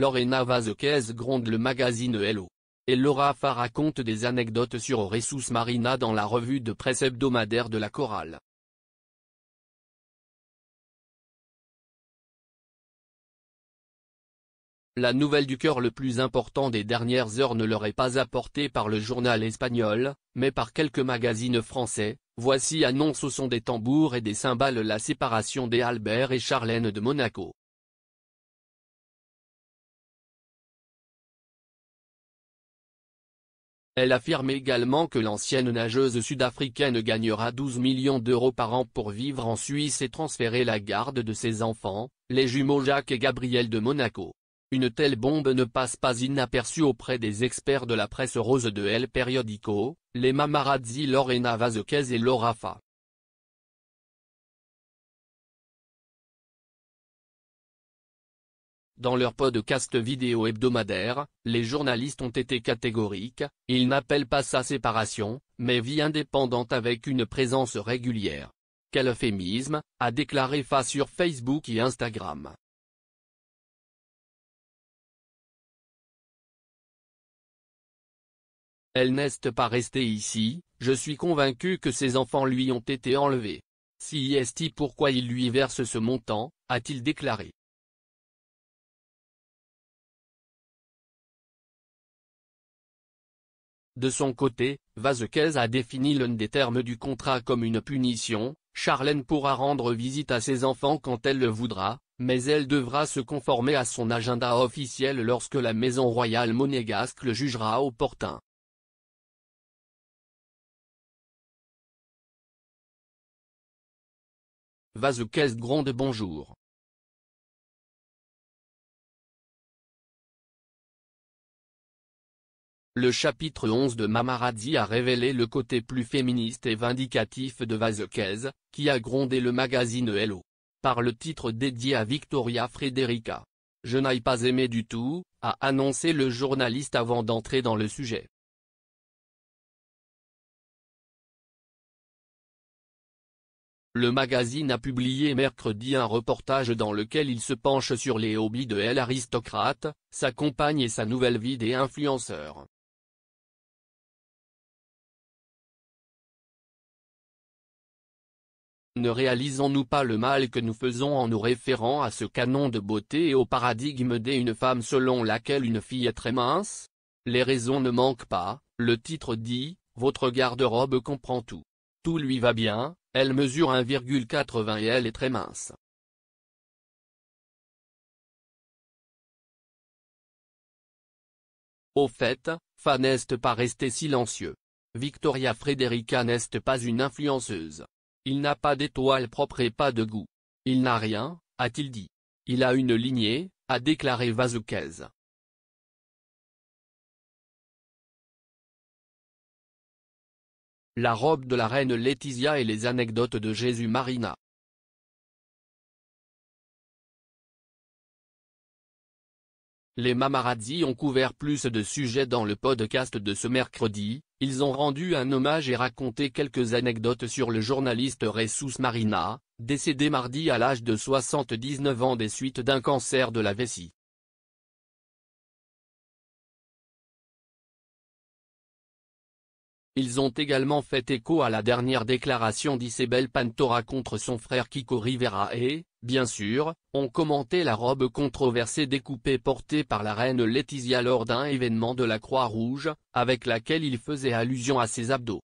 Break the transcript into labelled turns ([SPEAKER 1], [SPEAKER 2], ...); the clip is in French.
[SPEAKER 1] Lorena Vazquez gronde le magazine Hello. Et Laura Fa raconte des anecdotes sur Oresus Marina dans la revue de presse hebdomadaire de la chorale. La nouvelle du cœur le plus important des dernières heures ne leur est pas apportée par le journal espagnol, mais par quelques magazines français, voici annonce au son des tambours et des cymbales la séparation des Albert et Charlène de Monaco. Elle affirme également que l'ancienne nageuse sud-africaine gagnera 12 millions d'euros par an pour vivre en Suisse et transférer la garde de ses enfants, les jumeaux Jacques et Gabriel de Monaco. Une telle bombe ne passe pas inaperçue auprès des experts de la presse rose de El Periodico, les mamarazzi Lorena Vazquez et Laura Fa. Dans leur podcast vidéo hebdomadaire, les journalistes ont été catégoriques, ils n'appellent pas sa séparation, mais vie indépendante avec une présence régulière. Quel euphémisme, a déclaré Fa sur Facebook et Instagram. Elle n'est pas restée ici, je suis convaincu que ses enfants lui ont été enlevés. Si est pourquoi il lui verse ce montant, a-t-il déclaré. De son côté, Vazquez a défini l'un des termes du contrat comme une punition, Charlène pourra rendre visite à ses enfants quand elle le voudra, mais elle devra se conformer à son agenda officiel lorsque la maison royale monégasque le jugera opportun.
[SPEAKER 2] Vazquez gronde bonjour.
[SPEAKER 1] Le chapitre 11 de Mamarazzi a révélé le côté plus féministe et vindicatif de Vazquez, qui a grondé le magazine Hello. Par le titre dédié à Victoria Frederica. Je n'ai pas aimé du tout, a annoncé le journaliste avant d'entrer dans le sujet. Le magazine a publié mercredi un reportage dans lequel il se penche sur les hobbies de aristocrate, sa compagne et sa nouvelle vie des influenceurs. ne réalisons-nous pas le mal que nous faisons en nous référant à ce canon de beauté et au paradigme d'une femme selon laquelle une fille est très mince Les raisons ne manquent pas, le titre dit, votre garde-robe comprend tout. Tout lui va bien, elle mesure 1,80 et elle est très mince. Au fait, Faneste n'est pas resté silencieux. Victoria Frederica n'est pas une influenceuse. Il n'a pas d'étoile propre et pas de goût. Il n'a rien, a-t-il dit. Il a une lignée, a déclaré Vazoukez.
[SPEAKER 2] La robe de la reine Laetitia et les anecdotes de Jésus Marina
[SPEAKER 1] Les Mamarazzi ont couvert plus de sujets dans le podcast de ce mercredi, ils ont rendu un hommage et raconté quelques anecdotes sur le journaliste Ressus Marina, décédé mardi à l'âge de 79 ans des suites d'un cancer de la vessie. Ils ont également fait écho à la dernière déclaration d'Isabel Pantora contre son frère Kiko Rivera et, bien sûr, on commentait la robe controversée découpée portée par la reine Laetitia lors d'un événement de la Croix-Rouge, avec laquelle il faisait allusion à ses abdos.